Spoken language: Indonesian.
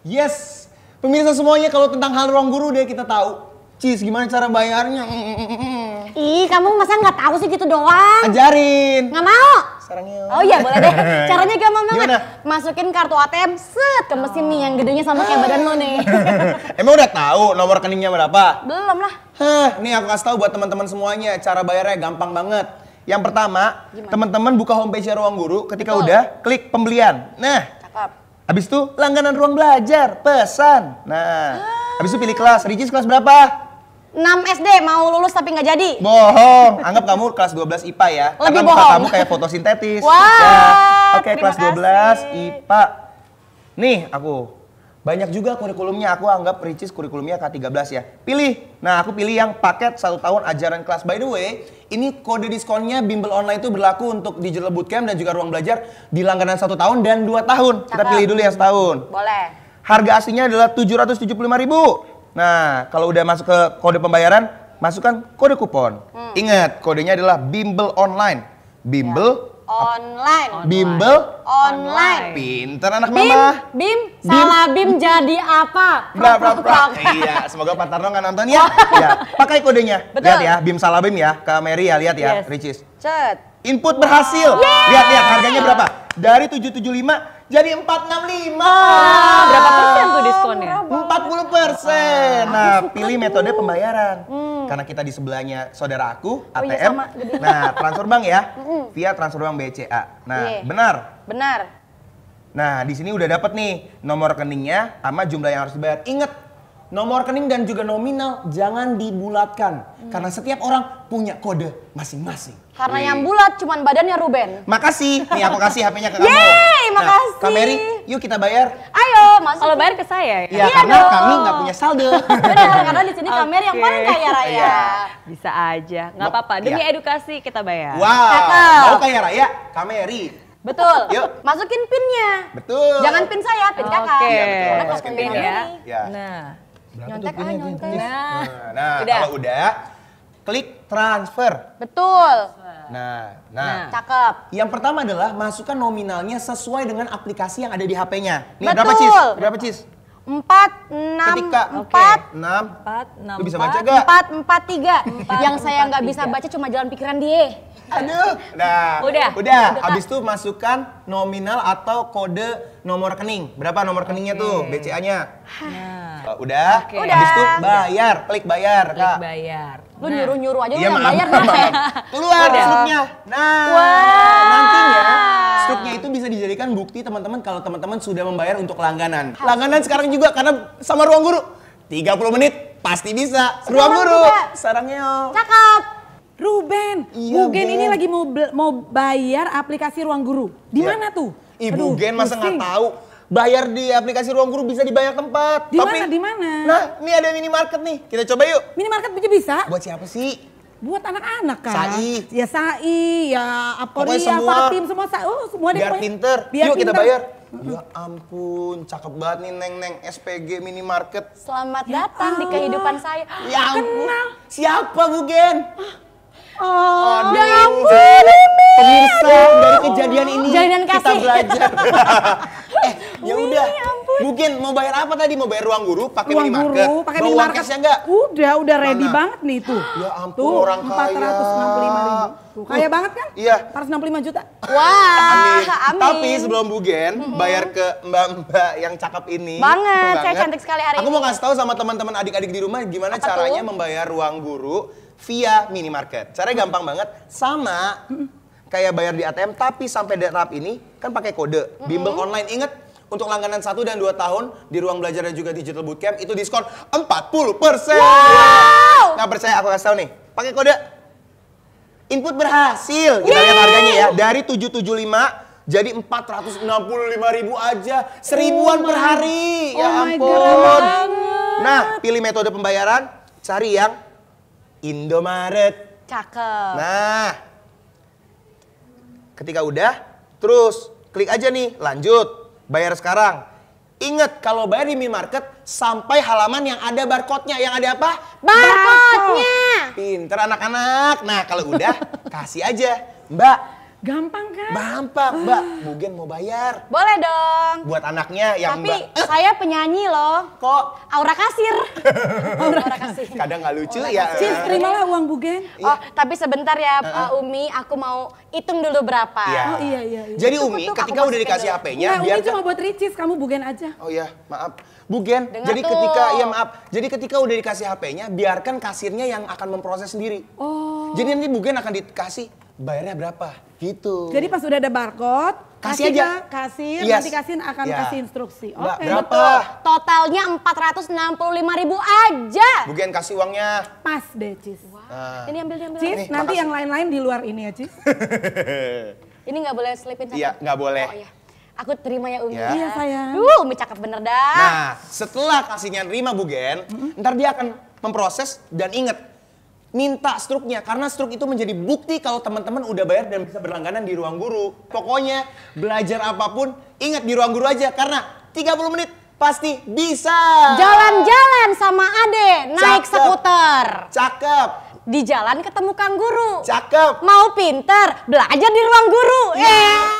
Yes, pemirsa semuanya kalau tentang hal ruang guru deh kita tahu. Cis, gimana cara bayarnya? Ih, kamu masa nggak tahu sih gitu doang? Ajarin. Nggak mau. Sekarang yuk. Oh iya, boleh deh. Caranya gampang banget. Gimana? Masukin kartu ATM set ke mesin nih yang gedenya sama kayak badan lo nih. Emang udah tahu nomor rekeningnya berapa? Belum lah. Hah, nih aku kasih tahu buat teman-teman semuanya, cara bayarnya gampang banget. Yang pertama, teman-teman buka homepage ruang guru, ketika Betul. udah klik pembelian. Nah, Habis itu langganan ruang belajar, pesan. Nah, habis itu pilih kelas. Ricis kelas berapa? 6 SD mau lulus tapi nggak jadi. Bohong. Anggap kamu kelas 12 IPA ya. Lebih Karena bohong. kamu kayak fotosintetis. Wah. Wow, ya. Oke, okay, kelas 12 kasih. IPA. Nih, aku banyak juga kurikulumnya, aku anggap Ricis kurikulumnya K13 ya. Pilih. Nah, aku pilih yang paket satu tahun ajaran kelas. By the way, ini kode diskonnya Bimbel Online itu berlaku untuk Digital Bootcamp dan juga Ruang Belajar di langganan satu tahun dan dua tahun. Cakep. Kita pilih dulu yang setahun. Boleh. Harga aslinya adalah tujuh tujuh ratus puluh lima ribu Nah, kalau udah masuk ke kode pembayaran, masukkan kode kupon. Hmm. Ingat, kodenya adalah Bimbel Online. Bimbel ya Online. Bimbel? Online. Pinter anak BIM. mama. Bim, Bim, salah Bim jadi apa? Bra, bra, bra. iya, semoga Pak Tarno nggak nonton ya. ya. Pakai kodenya. Betul. Lihat ya, Bim salah Bim ya. Ke Mary ya, lihat ya, yes. Ricis. Cet. Input berhasil. Wow. Lihat, lihat harganya berapa? Dari tujuh tujuh lima jadi 465. Ah, berapa persen tuh ah, diskonnya? 40 persen. Ah. Nah, pilih metode pembayaran. Hmm. Karena kita di sebelahnya saudara aku, ATM. Oh, iya sama, nah, transfer bank ya, via transfer bank BCA. Nah, yeah. benar. Benar. Nah, di sini udah dapat nih nomor rekeningnya sama jumlah yang harus dibayar. Ingat, Nomor rekening dan juga nominal jangan dibulatkan hmm. karena setiap orang punya kode masing-masing. Karena Wee. yang bulat cuman badannya Ruben. Makasih. Nih aku kasih HP-nya ke kamu. Yeay, nah, makasih. Nah, Kameri, yuk kita bayar. Ayo, masuk. Kalau bayar ke saya ya. Iya, iya karena dong. kami nggak punya saldo. Benar, karena di sini okay. Kameri yang paling kaya raya. Iya. Bisa aja. nggak apa-apa. Demi iya. edukasi kita bayar. Wow. Cakep. kaya raya, Kameri. Betul. Yuk. Masukin pinnya. Betul. Jangan pin saya, pin kakak. Oke. Okay. Ya, masukin pin ya. ya. Nah nyontek ah, nyontek. Nah, nah udah. kalau udah klik transfer. Betul. Nah, nah, nah. Cakep. Yang pertama adalah masukkan nominalnya sesuai dengan aplikasi yang ada di HP-nya. Nih, Betul. berapa cis? Berapa cis? empat enam empat enam empat enam empat bisa baca gak empat empat tiga yang saya nggak bisa baca cuma jalan pikiran dia aduh nah, udah udah udah habis itu masukkan nominal atau kode nomor rekening berapa nomor rekeningnya tuh BCA nya nah. uh, udah okay. udah habis itu bayar klik bayar klik kak. bayar lu nyuruh nyuruh aja lu iya, bayar nah. keluar slipnya nah nantinya Stripnya itu bisa dijadikan bukti teman-teman kalau teman-teman sudah membayar untuk langganan. Hasil. Langganan sekarang juga karena sama ruang guru. 30 menit pasti bisa. Ruang guru. Sarangnya. Cakep. Ruben, iya, Ruben ini lagi mau mau bayar aplikasi ruang guru. Di mana iya. mana tuh? Ibu Aduh, Gen masa nggak tahu bayar di aplikasi ruang guru bisa dibayar tempat. Di mana? Di mana? Nah, ini ada minimarket nih. Kita coba yuk. Minimarket juga bisa. Buat siapa sih? buat anak-anak kan. Sai. Ya Sai, ya Aporia, semua, Fatim, semua Sai. Oh, semua deh biar pinter. Biar Yuk pinter. kita bayar. Ya ampun, cakep banget nih Neng-Neng SPG Minimarket. Selamat ya datang Allah. di kehidupan saya. Ya ampun. Kenal. Siapa Bu Gen? Oh, Aduh, ya ampun. Pemirsa dari kejadian ini kita belajar. eh, ya udah. Ya Mungkin mau bayar apa tadi? Mau bayar ruang guru, pakai ruang minimarket. Guru, pakai minimarket. Uang enggak? Udah, udah ready banget nih tuh. Ya ampun tuh, orang 465 ribu. lima. kaya uh, banget kan? Iya. 465 juta. Wah, amin. amin. Tapi sebelum Bugen, bayar ke mbak-mbak yang cakep ini. Banget, saya cantik sekali hari Aku ini. Aku mau kasih tahu sama teman-teman adik-adik di rumah gimana apa caranya tuh? membayar ruang guru via minimarket. Caranya gampang banget, sama kayak bayar di ATM tapi sampai di ini kan pakai kode. Mm -hmm. Bimbel online inget untuk langganan satu dan dua tahun di ruang belajar dan juga digital bootcamp itu diskon 40%. Wow! Nggak percaya aku kasih tau nih. Pakai kode input berhasil. Kita lihat harganya ya. Dari 775 jadi lima ribu aja seribuan oh per hari ya oh ya ampun nah pilih metode pembayaran cari yang Indomaret cakep nah ketika udah terus klik aja nih lanjut Bayar sekarang. Ingat kalau bayar di minimarket sampai halaman yang ada barcode-nya. Yang ada apa? Barcode-nya. Pinter anak-anak. Nah kalau udah kasih aja. Mbak Gampang kan? Gampang, Mbak. Ah. Mungkin mau bayar. Boleh dong. Buat anaknya yang Tapi, Mbak. Tapi saya penyanyi loh. Kok? Aura kasir. Aura, kasir. Kadang nggak lucu Aura ya. Cis, terimalah uang Bugen. Oh, iya. tapi sebentar ya uh-uh. Umi, aku mau hitung dulu berapa. Iya. Oh iya iya. iya. Jadi Umi, Tuk, ketika udah dikasih HP-nya, nah, biar Umi cuma buat Ricis, kamu Bugen aja. Oh iya, maaf. Bugen. Dengar jadi tuh. ketika ya maaf, jadi ketika udah dikasih HP-nya, biarkan kasirnya yang akan memproses sendiri. Oh. Jadi nanti Bugen akan dikasih bayarnya berapa gitu. Jadi pas udah ada barcode, kasih, aja ke kasir, yes. nanti kasihin akan yeah. kasih instruksi. Oke. Okay. Berapa? Betul. Totalnya 465 ribu aja. Bukan kasih uangnya. Pas deh, Cis. Wow. Uh. Ah. Ini ambil, ambil. Cis, nanti makasih. yang lain-lain di luar ini ya, Cis. ini nggak boleh selipin satu. Iya, nggak boleh. Oh, iya. Aku terima ya Umi. Ya. Iya sayang. Duh Umi cakep bener dah. Nah setelah kasihnya terima Bu Gen, mm -hmm. ntar dia akan memproses dan inget minta struknya karena struk itu menjadi bukti kalau teman-teman udah bayar dan bisa berlangganan di ruang guru. Pokoknya belajar apapun ingat di ruang guru aja karena 30 menit pasti bisa. Jalan-jalan sama Ade naik Cakep. skuter. Cakep. Di jalan ketemukan Guru. Cakep. Mau pinter, belajar di ruang guru. Yeah. Iya. Yeah.